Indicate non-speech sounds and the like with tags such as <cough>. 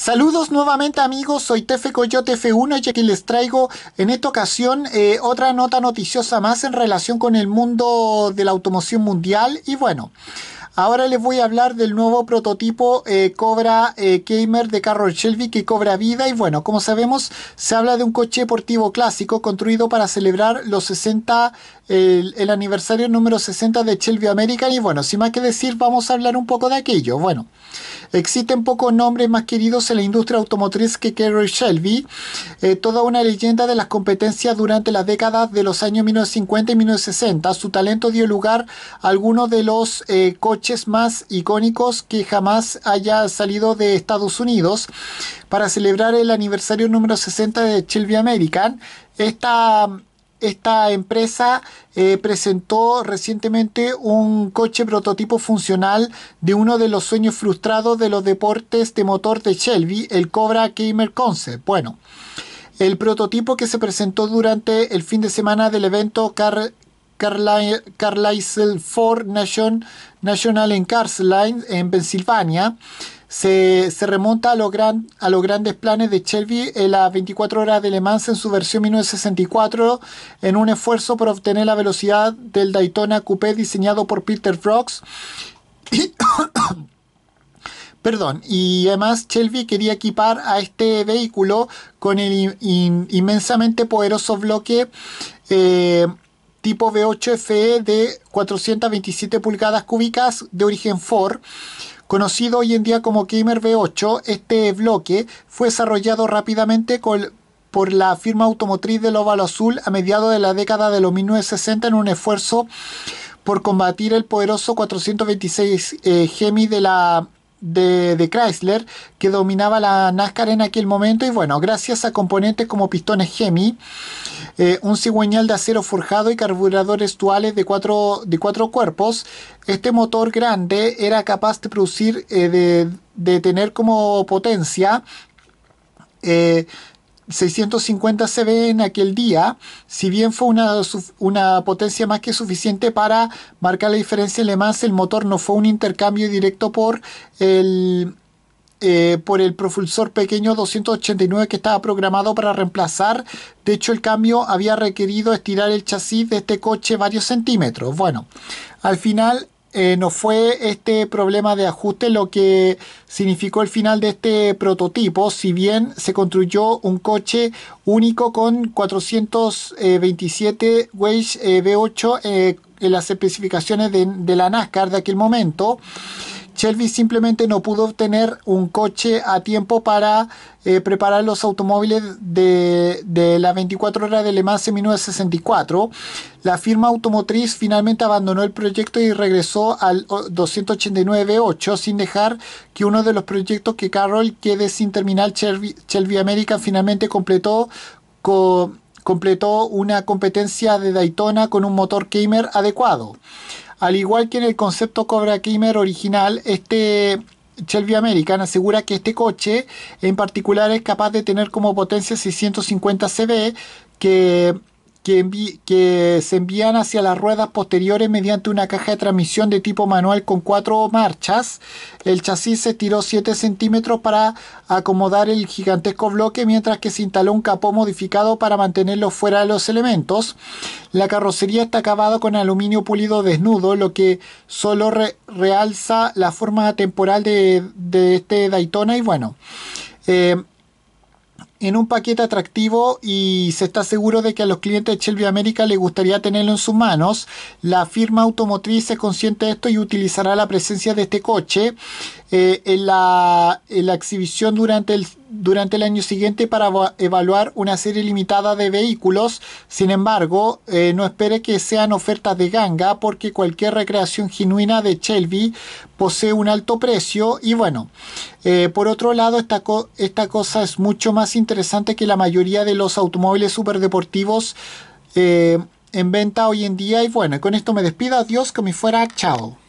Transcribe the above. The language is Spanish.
Saludos nuevamente amigos, soy Tefe Coyote F1 y aquí les traigo en esta ocasión eh, otra nota noticiosa más en relación con el mundo de la automoción mundial y bueno, ahora les voy a hablar del nuevo prototipo eh, Cobra eh, Gamer de Carroll Shelby que cobra vida y bueno, como sabemos se habla de un coche deportivo clásico construido para celebrar los 60 el, el aniversario número 60 de Shelby American y bueno, sin más que decir vamos a hablar un poco de aquello, bueno. Existen pocos nombres más queridos en la industria automotriz que Carroll Shelby, eh, toda una leyenda de las competencias durante las décadas de los años 1950 y 1960. Su talento dio lugar a algunos de los eh, coches más icónicos que jamás haya salido de Estados Unidos. Para celebrar el aniversario número 60 de Shelby American, esta esta empresa eh, presentó recientemente un coche prototipo funcional de uno de los sueños frustrados de los deportes de motor de Shelby, el Cobra Gamer Concept. Bueno, el prototipo que se presentó durante el fin de semana del evento Car Carlisle Ford Nation National en Line en Pensilvania, se, remonta a, los grandes planes de Shelby en las 24 horas de Le Mans en su versión 1964 en un esfuerzo por obtener la velocidad del Daytona Coupé diseñado por Peter Fox <coughs> Perdón, y además Shelby quería equipar a este vehículo con el inmensamente poderoso bloque eh, tipo V8 FE de 427 pulgadas cúbicas de origen Ford Conocido hoy en día como Gamer V8, este bloque fue desarrollado rápidamente por la firma automotriz del óvalo azul a mediados de la década de los 1960 en un esfuerzo por combatir el poderoso 426 eh, Gemi de de, Chrysler que dominaba la NASCAR en aquel momento y bueno, gracias a componentes como pistones Gemi eh, un cigüeñal de acero forjado y carburadores duales de cuatro, de cuerpos. Este motor grande era capaz de producir, eh, de, tener como potencia 650 eh, CV en aquel día, si bien fue una, potencia más que suficiente para marcar la diferencia en el motor no fue un intercambio directo por el, eh, por el propulsor pequeño 289 que estaba programado para reemplazar. De hecho, el cambio había requerido estirar el chasis de este coche varios centímetros. Bueno, al final eh, no fue este problema de ajuste lo que significó el final de este prototipo, si bien se construyó un coche único con 427 Wage V8 en las especificaciones de la NASCAR de aquel momento. Shelby simplemente no pudo obtener un coche a tiempo para eh, preparar los automóviles de, la 24 horas de Le Mans en 1964. La firma automotriz finalmente abandonó el proyecto y regresó al 289-8 sin dejar que uno de los proyectos que Carroll quede sin terminar, Shelby, American, finalmente completó completó una competencia de Daytona con un motor Keimer adecuado. Al igual que en el concepto Cobra Gamer original, este Shelby American asegura que este coche en particular es capaz de tener como potencia 650 CV, que que, se envían hacia las ruedas posteriores mediante una caja de transmisión de tipo manual con cuatro marchas. El chasis se estiró 7 centímetros para acomodar el gigantesco bloque, mientras que se instaló un capó modificado para mantenerlo fuera de los elementos. La carrocería está acabada con aluminio pulido desnudo, lo que solo realza la forma temporal de, este Daytona y bueno. Eh, en un paquete atractivo y se está seguro de que a los clientes de Shelby América les gustaría tenerlo en sus manos. La firma automotriz es consciente de esto y utilizará la presencia de este coche. Eh, en, la, exhibición durante el, durante el año siguiente para evaluar una serie limitada de vehículos. Sin embargo, eh, no espere que sean ofertas de ganga porque cualquier recreación genuina de Shelby posee un alto precio y bueno, eh, por otro lado, esta, esta cosa es mucho más interesante que la mayoría de los automóviles superdeportivos en venta hoy en día y bueno, con esto me despido, adiós, que me fuera, chao.